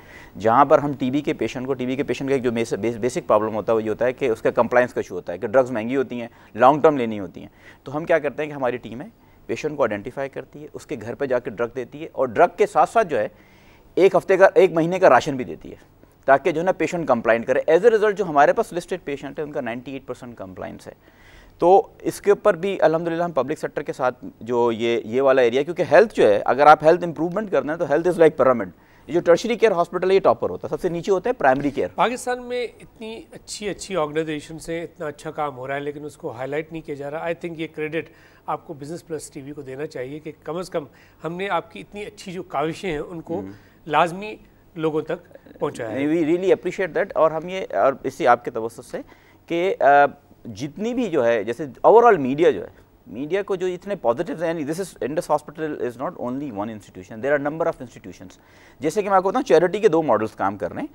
जहाँ पर हम टी के पेशेंट को टी के पेशेंट का एक जो बेसिक प्रॉब्लम होता है वो ये होता है कि उसका कंप्लाइंस का इशू होता है कि ड्रग्स महंगी होती हैं लॉन्ग टर्म लेनी होती हैं तो हम क्या करते हैं कि हमारी टीम है पेशेंट को आइडेंटिफाई करती है उसके घर पर जाकर ड्रग देती है और ड्रग के साथ साथ जो है एक हफ्ते का एक महीने का राशन भी देती है ताकि जो है ना पेशेंट कंप्लाइंट करे एज ए रिज़ल्ट जो हमारे पास लिस्टेड पेशेंट है उनका 98 परसेंट कंप्लाइंस है तो इसके ऊपर भी अलहमदिल्ला हम पब्लिक सेक्टर के साथ जो ये ये वाला एरिया क्योंकि हेल्थ जो है अगर आप हेल्थ इंप्रूवमेंट करना है तो हेल्थ इज़ लाइक पिरामिड जो टर्शरी केयर हॉस्पिटल है ये टॉपर होता है सबसे नीचे होता है प्राइमरी केयर पाकिस्तान में इतनी अच्छी अच्छी ऑर्गेनाइजेशन से इतना अच्छा काम हो रहा है लेकिन उसको हाईलाइट नहीं किया जा रहा आई थिंक ये क्रेडिट आपको बिजनेस प्लस टीवी को देना चाहिए कि कम अज़ कम हमने आपकी इतनी अच्छी जो काविशें हैं उनको हम्म। लाजमी लोगों तक पहुँचा है वी रियली अप्रिशिएट दैट और हम ये और इसी आपके तवस से कि जितनी भी जो है जैसे ओवरऑल मीडिया जो है मीडिया को जो इतने positive and this is Indus hospital is not only one institution there are number of institution जैसे कि मैं आपको बताऊँ चैरिटी के दो मॉडल्स काम कर रहे हैं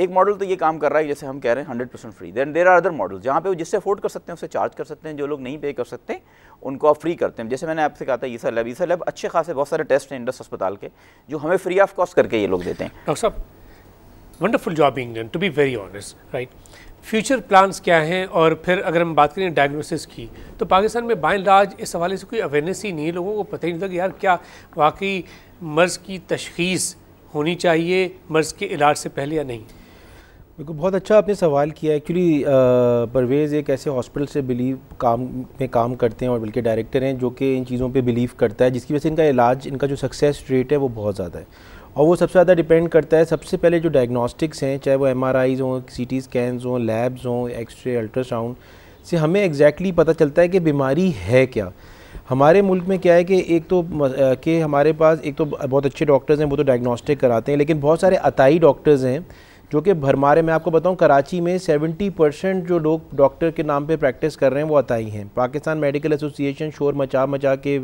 एक मॉडल तो ये काम कर रहा है जैसे हम कह रहे हैं hundred percent free then there are other model जहाँ पे वो जिससे अफोर्ड कर सकते हैं उससे चार्ज कर सकते हैं जो लोग नहीं पे कर सकते उनको आप फ्री करते हैं जैसे मैंने आपसे कहा था ईसा लैब ईसा लैब अच्छे खासे बहुत सारे टेस्ट हैं इंडस अस्पताल के जो हमें फ्री ऑफ कॉस्ट करके ये लोग देते हैं डॉक्टर साहब wonderful job being to be very honest right future plans क्या हैं और फिर अगर हम बात करें डायग्नोसिस की तो पाकिस्तान में बाय लाज इस हवाले से कोई अवेयरनेस ही नहीं है लोगों को पता ही नहीं था कि यार क्या वाकई मर्ज़ की तशखीस होनी चाहिए मर्ज़ के इलाज से पहले या नहीं बिल्कुल बहुत अच्छा आपने सवाल किया एक्चुअली परवेज़ एक ऐसे हॉस्पिटल से बिलीव काम में काम करते हैं और बल्कि डायरेक्टर हैं जो कि इन चीज़ों पे बिलीव करता है जिसकी वजह से इनका इलाज इनका जो सक्सेस रेट है वो बहुत ज़्यादा है और वो सबसे ज़्यादा डिपेंड करता है सबसे पहले जो डायग्नोस्टिक्स हैं चाहे वो एम आर आईज़ हों सी टी स्कैन हों लैब्स हों एक्सरे अल्ट्रासाउंड से हमें एग्जैक्टली exactly पता चलता है कि बीमारी है क्या हमारे मुल्क में क्या है कि एक तो कि हमारे पास एक तो बहुत अच्छे डॉक्टर्स हैं वो तो डायग्नोस्टिक कराते हैं लेकिन बहुत सारे अताई डॉक्टर्स हैं जो कि भरमारे मैं आपको बताऊं कराची में 70 परसेंट जो लोग डॉक्टर के नाम पे प्रैक्टिस कर रहे हैं वो अताई हैं पाकिस्तान मेडिकल एसोसिएशन शोर मचा मचा के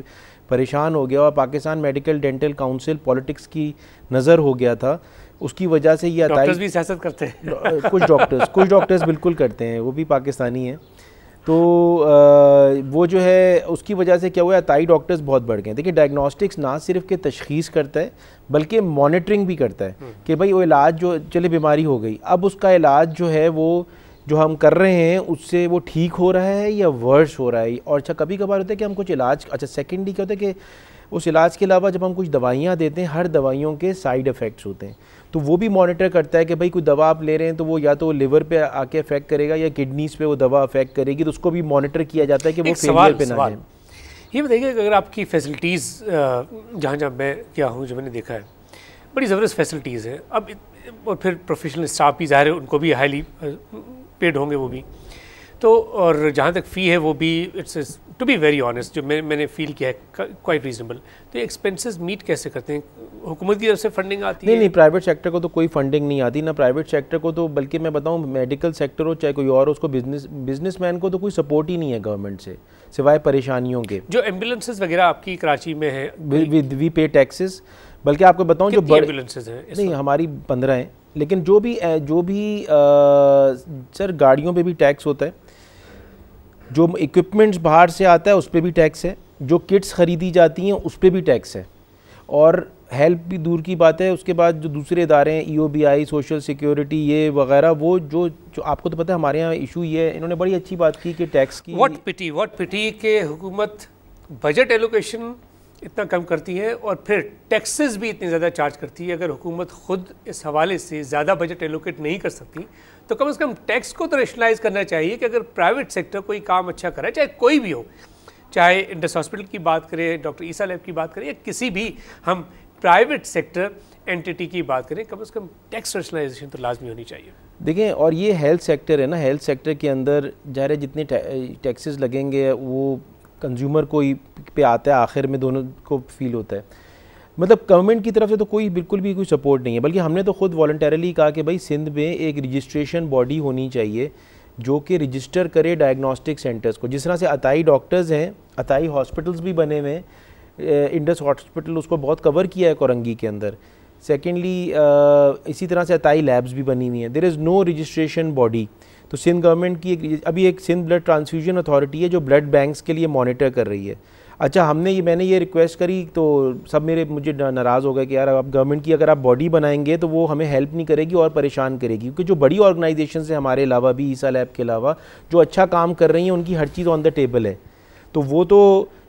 परेशान हो गया और Pakistan medical dental council politics की नज़र हो गया था उसकी वजह से ये अताई भी सियासत करते हैं कुछ डॉक्टर्स कुछ डॉक्टर्स बिल्कुल करते हैं वो भी पाकिस्तानी हैं तो वो जो है उसकी वजह से क्या हुआ है ताई डॉक्टर्स बहुत बढ़ गए देखिए डायग्नोस्टिक्स ना सिर्फ के तशखीस करता है बल्कि मॉनिटरिंग भी करता है हम्म। कि भाई वो इलाज जो चले बीमारी हो गई अब उसका इलाज जो है वो जो हम कर रहे हैं उससे वो ठीक हो रहा है या वर्स हो रहा है और अच्छा कभी कभार होता है कि हम कुछ इलाज अच्छा सेकेंडली क्या होता है कि उस इलाज के अलावा जब हम कुछ दवाइयाँ देते हैं हर दवाइयों के साइड इफ़ेक्ट्स होते हैं तो वो भी मॉनिटर करता है कि भाई कोई दवा आप ले रहे हैं तो वो या तो लिवर पे आके अफेक्ट करेगा या किडनीज पे वो दवा अफेक्ट करेगी तो उसको भी मॉनिटर किया जाता है कि वो फेलियर पे ना जाए ये बताइए अगर आपकी फैसिलिटीज़ जहाँ जहाँ मैं क्या हूँ जो मैंने देखा है बड़ी ज़बरदस्त फैसिलिटीज़ है अब और फिर प्रोफेशनल स्टाफ भी ज़ाहिर है उनको भी हाईली पेड होंगे वो भी तो और जहाँ तक फ़ी है वो भी it's to be very honest जो मैं मैंने फील किया है क्वाइट रीजनेबल तो एक्सपेंसेस मीट कैसे करते हैं हुकूमत की तरफ से फंडिंग आती नहीं, है नहीं प्राइवेट सेक्टर को तो कोई फंडिंग नहीं आती ना प्राइवेट सेक्टर को तो बल्कि मैं बताऊँ मेडिकल सेक्टर हो चाहे कोई और उसको बिजनेस मैन को तो कोई सपोर्ट ही नहीं है गवर्नमेंट से सिवाय परेशानियों के जो एम्बुलेंसेज वगैरह आपकी कराची में है वी पे टैक्सेस बल्कि आपको बताऊँ जो एम्बुलेंसेज हैं नहीं हमारी पंद्रह हैं लेकिन जो भी जो भी सर गाड़ियों पर भी टैक्स होता है जो इक्विपमेंट्स बाहर से आता है उस पर भी टैक्स है जो किट्स ख़रीदी जाती हैं उस पर भी टैक्स है और हेल्प भी दूर की बात है उसके बाद जो दूसरे इदारे हैं E O B I social security ये वगैरह वो जो जो आपको तो पता है हमारे यहाँ इशू ये है इन्होंने बड़ी अच्छी बात की कि टैक्स की वट पिटी वट पिटी के हुकूमत बजट एलोकेशन इतना कम करती है और फिर टैक्सेस भी इतने ज़्यादा चार्ज करती है अगर हुकूमत ख़ुद इस हवाले से ज़्यादा बजट एलोकेट नहीं कर सकती तो कम से कम टैक्स को तो रेशनलाइज करना चाहिए कि अगर प्राइवेट सेक्टर कोई काम अच्छा करे चाहे कोई भी हो चाहे इंडस हॉस्पिटल की बात करें डॉक्टर ईसा लैब की बात करें या किसी भी हम प्राइवेट सेक्टर एंटिटी की बात करें कम से कम टैक्स रेशनलाइजेशन तो लाजमी होनी चाहिए देखें और ये हेल्थ सेक्टर है ना हेल्थ सेक्टर के अंदर ज़ाहिर जितने टैक्सेस लगेंगे वो कंज्यूमर को ही पे आता है आखिर में दोनों को फील होता है मतलब गवर्नमेंट की तरफ से तो कोई बिल्कुल भी कोई सपोर्ट नहीं है बल्कि हमने तो खुद वॉल्टरली कहा कि भाई सिंध में एक रजिस्ट्रेशन बॉडी होनी चाहिए जो कि रजिस्टर करे डायग्नोस्टिक सेंटर्स को जिस तरह से अताई डॉक्टर्स हैं अताई हॉस्पिटल्स भी बने हुए हैं इंडस हॉस्पिटल उसको बहुत कवर किया है कोरंगी के अंदर सेकेंडली इसी तरह से अताई लैब्स भी बनी हुई हैं there is no registration body तो सिंध गवर्नमेंट की एक अभी एक सिंध ब्लड ट्रांसफ्यूजन अथॉरिटी है जो ब्लड बैंक्स के लिए मॉनिटर कर रही है अच्छा हमने ये मैंने ये रिक्वेस्ट करी तो सब मेरे मुझे नाराज़ हो गए कि यार आप गवर्नमेंट की अगर आप बॉडी बनाएंगे तो वो हमें हेल्प नहीं करेगी और परेशान करेगी क्योंकि जो बड़ी ऑर्गेनाइजेशन है हमारे अलावा भी ईसा लैब के अलावा जो अच्छा काम कर रही हैं उनकी हर चीज़ ऑन द टेबल है तो वो तो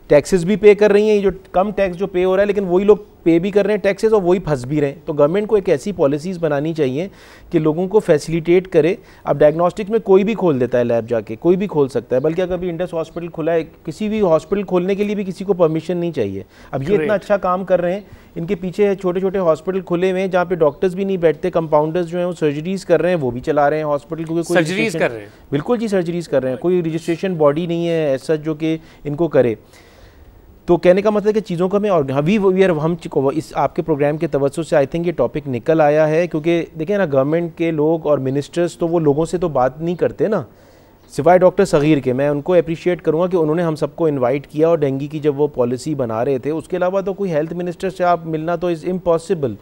टैक्सेस भी पे कर रही हैं ये जो कम टैक्स जो पे हो रहा है लेकिन वही लोग पे भी कर रहे हैं टैक्सेस और वही फंस भी रहे हैं तो गवर्नमेंट को एक ऐसी पॉलिसीज़ बनानी चाहिए कि लोगों को फैसिलिटेट करे अब डायग्नोस्टिक में कोई भी खोल देता है लैब जाके कोई भी खोल सकता है बल्कि अगर इंडस हॉस्पिटल खुला है किसी भी हॉस्पिटल खोलने के लिए भी किसी को परमिशन नहीं चाहिए अब ये इतना अच्छा काम कर रहे हैं इनके पीछे छोटे छोटे हॉस्पिटल खुले हुए हैं जहाँ पे डॉक्टर्स भी नहीं बैठते कंपाउंडर्स जो हैं वो सर्जरीज कर रहे हैं वो भी चला रहे हैं हॉस्पिटल कोई सर्जरीज कर रहे हैं बिल्कुल जी सर्जरीज कर रहे हैं कोई रजिस्ट्रेशन बॉडी नहीं है ऐसा जो कि इनको करे तो कहने का मतलब कि चीज़ों का मैं और वी वी आर हम इस आपके प्रोग्राम के तवसो से आई थिंक ये टॉपिक निकल आया है क्योंकि देखिए ना गवर्नमेंट के लोग और मिनिस्टर्स तो वो लोगों से तो बात नहीं करते ना सिवाय डॉक्टर सगीर के मैं उनको अप्रिशिएट करूँगा कि उन्होंने हम सबको इन्वाइट किया और डेंगी की जब वो पॉलिसी बना रहे थे उसके अलावा तो कोई हेल्थ मिनिस्टर से आप मिलना तो इज़ इम्पॉसिबल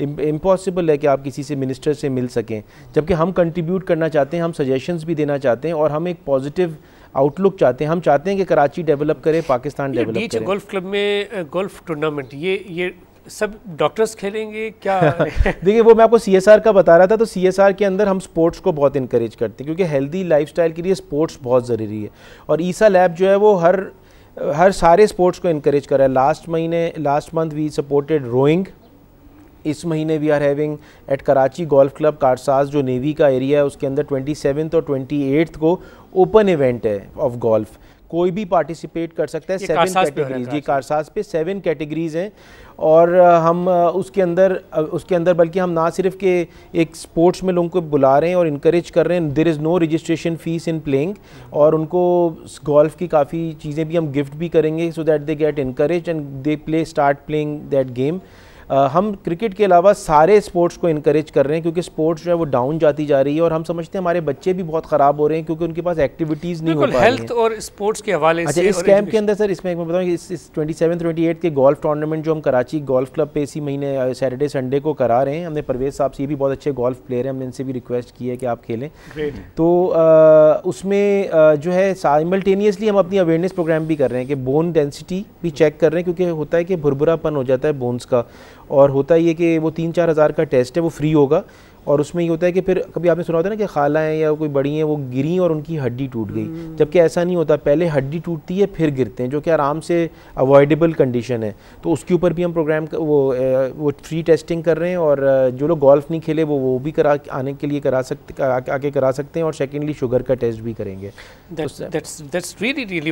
इम्पॉसिबल है कि आप किसी से मिनिस्टर से मिल सकें जबकि हम कंट्रीब्यूट करना चाहते हैं हम सजेशंस भी देना चाहते हैं और हम एक पॉजिटिव आउटलुक चाहते हैं हम चाहते हैं कि कराची डेवलप करे पाकिस्तान डेवलप करे गोल्फ क्लब में गोल्फ टूर्नामेंट ये ये सब डॉक्टर्स खेलेंगे क्या देखिए वो मैं आपको सी का बता रहा था तो सी के अंदर हम स्पोर्ट्स को बहुत इंकरेज करते हैं क्योंकि हेल्दी लाइफ के लिए स्पोर्ट्स बहुत ज़रूरी है और ईसा लैब जो है वो हर हर सारे स्पोर्ट्स को इनक्रेज कर रहा है लास्ट महीने last month we supported rowing इस महीने we are having at Karachi golf club Karsaz जो नेवी का एरिया है उसके अंदर ट्वेंटी सेवन्थ और ट्वेंटी एट्थ को ओपन इवेंट है ऑफ गोल्फ कोई भी पार्टिसिपेट कर सकता है सेवन कैटेगरीज जी कारसाज पे सेवन कैटेगरीज हैं और uh, हम uh, उसके अंदर uh, उसके अंदर बल्कि हम ना सिर्फ के एक स्पोर्ट्स में लोगों को बुला रहे हैं और इनक्रेज कर रहे हैं there is no registration fees in playing और उनको गोल्फ की काफ़ी चीज़ें भी हम गिफ्ट भी करेंगे so that they get increase and they play start playing that game हम क्रिकेट के अलावा सारे स्पोर्ट्स को इनक्रेज कर रहे हैं क्योंकि स्पोर्ट्स जो है वो डाउन जाती जा रही है और हम समझते हैं हमारे बच्चे भी बहुत ख़राब हो रहे हैं क्योंकि उनके पास एक्टिविटीज़ नहीं हो पा हेल्थ और स्पोर्ट्स के हवाले अच्छा इस कैंप के अंदर सर इसमें एक मैं बताऊँ इस ट्वेंटी सेवन ट्वेंटी एट के गोल्फ टूर्नामेंट जो हम कराची गोल्फ क्लब पे इसी महीने सैटरडे संडे को करा रहे हैं हमने परवेज साहब से भी बहुत अच्छे गोल्फ प्लेयर हैं हमने इनसे भी रिक्वेस्ट की है कि आप खेलें तो उसमें जो है साइमल्टेनियसली हम अपनी अवेयरनेस प्रोग्राम भी कर रहे हैं कि बोन डेंसिटी भी चेक कर रहे हैं क्योंकि होता है कि भुरभुरापन हो जाता है बोन्स का और होता ये कि वो तीन चार हज़ार का टेस्ट है वो फ्री होगा और उसमें ये होता है कि फिर कभी आपने सुना होता है ना कि खाला है या कोई बड़ी हैं वो गिरी और उनकी हड्डी टूट गई हम्म। जबकि ऐसा नहीं होता पहले हड्डी टूटती है फिर गिरते हैं जो कि आराम से अवॉइडेबल कंडीशन है तो उसके ऊपर भी हम प्रोग्राम वो वो फ्री टेस्टिंग कर रहे हैं और जो लोग गोल्फ नहीं खेले वो वो भी करा आने के लिए करा सकते आके करा सकते हैं और सेकेंडली शुगर का टेस्ट भी करेंगे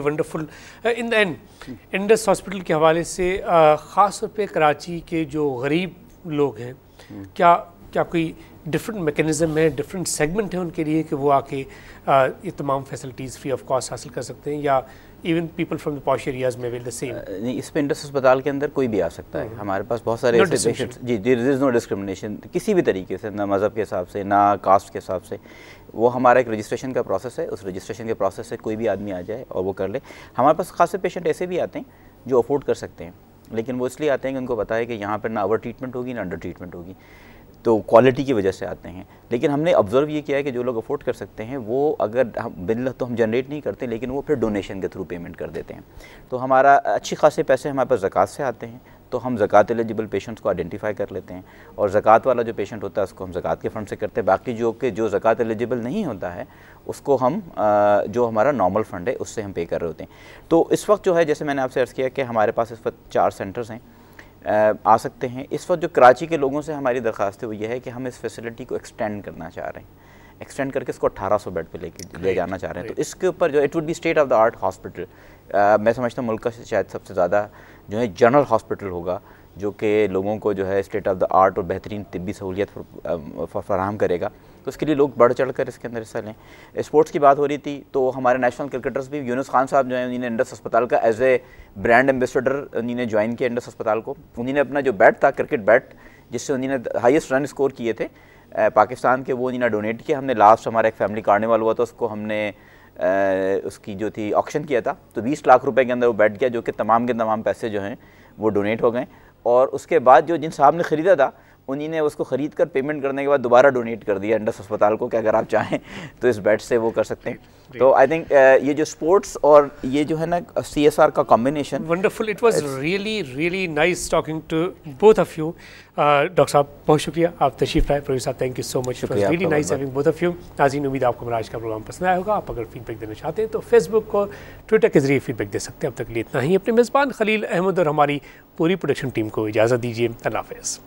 wonderful in the end Indus hospital के हवाले से uh, ख़ास तौर पर कराची के जो गरीब लोग हैं हम्म। क्या क्या कोई डिफरेंट मेकनिज़म है डिफरेंट सेगमेंट हैं उनके लिए कि वो आके ये तमाम फैसिलिटीज़ फ्री ऑफ कॉस्ट हासिल कर सकते हैं या even people from posh areas में विल सेम नहीं इस पर इंडस अस्पताल के अंदर कोई भी आ सकता है हम्म। हमारे पास बहुत सारे no पेशेंट्स जी देर इज़ नो डिस्क्रिमिनेशन किसी भी तरीके से ना मज़हब के हिसाब से ना कास्ट के हिसाब से वो हमारा एक रजिस्ट्रेशन का प्रोसेस है उस रजिस्ट्रेशन के प्रोसेस से कोई भी आदमी आ जाए और वो कर ले हमारे पास खासे पेशेंट ऐसे भी आते हैं जो अफोर्ड कर सकते हैं लेकिन वो इसलिए आते हैं कि उनको पता है कि यहाँ पर ना ओवर ट्रीटमेंट होगी ना अंडर ट्रीटमेंट होगी तो क्वालिटी की वजह से आते हैं लेकिन हमने ऑब्जर्व ये किया है कि जो लोग अफोर्ड कर सकते हैं वो अगर हम बिल तो हम जनरेट नहीं करते लेकिन वो फिर डोनेशन के थ्रू पेमेंट कर देते हैं तो हमारा अच्छी खासे पैसे हमारे पास जक़ात से आते हैं तो हम ज़क़़त एलिजिबल पेशेंट्स को आइडेंटिफाई कर लेते हैं और ज़क़़त वाला जो पेशेंट होता है उसको हम ज़क़़त के फ़ंड से करते हैं बाकी जो कि जो ज़क़़त एलिजिबल नहीं होता है उसको हम जो हमारा नॉर्मल फ़ंड है उससे हम पे कर रहे होते हैं तो इस वक्त जो है जैसे मैंने आपसे अर्ज़ किया कि हमारे पास इस वक्त चार सेंटर्स हैं आ सकते हैं इस वक्त जो कराची के लोगों से हमारी दरख्वास्त है वो ये है कि हम इस फैसिलिटी को एक्सटेंड करना चाह रहे हैं एक्सटेंड करके इसको 1800 बेड पे लेके ले जाना चाह रहे हैं तो इसके ऊपर जो it would be state of the art hospital मैं समझता हूँ मुल्क का शायद सबसे ज़्यादा जो है जनरल हॉस्पिटल होगा जो कि लोगों को जो है स्टेट ऑफ द आर्ट और बेहतरीन तबी सहूलियत फराहम करेगा तो इसके लिए लोग बढ़ चढ़ कर इसके अंदर हिस्सा लें स्पोर्ट्स की बात हो रही थी तो हमारे नेशनल क्रिकेटर्स भी यूनुस खान साहब जो हैं उन्होंने इंडस अस्पताल का एज ए ब्रांड एम्बेसडर उन्होंने ज्वाइन किया इंडस अस्पताल को उन्हीं ने अपना जो बैट था क्रिकेट बैट जिससे उन्होंने हाइस्ट रन स्कोर किए थे पाकिस्तान के वो उन्होंने डोनेट किया हमने लास्ट हमारा एक फैमिली कार्निवाल हुआ था उसको हमने उसकी जो थी ऑक्शन किया था तो बीस लाख रुपए के अंदर वो बैठ गया जो कि तमाम के तमाम पैसे जो हैं वो डोनेट हो गए और उसके बाद जो जिन साहब ने ख़रीदा था उन्हीं ने उसको ख़रीद कर पेमेंट करने के बाद दोबारा डोनेट कर दिया इंडस अस्पताल को कि अगर आप चाहें तो इस बेड से वो कर सकते हैं तो आई थिंक uh, ये जो स्पोर्ट्स और ये जो है ना सी एस आर का combination wonderful it was really really nice talking to both of you doctor साहब बहुत शुक्रिया आप तशीफ लाए प्रोफेसर साहब thank you so much really nice having both of you नाजीन उम्मीद आपको मेरा आज का प्रोग्राम पसंद आया होगा आप अगर फीडबैक देना चाहते हैं तो फेसबुक और ट्विटर के जरिए फीडबैक दे सकते हैं अब तक लिए इतना ही अपने मेज़बान खलील अहमद और हमारी पूरी प्रोडक्शन टीम को इजाज़त दीजिए अल्लाह हाफिज़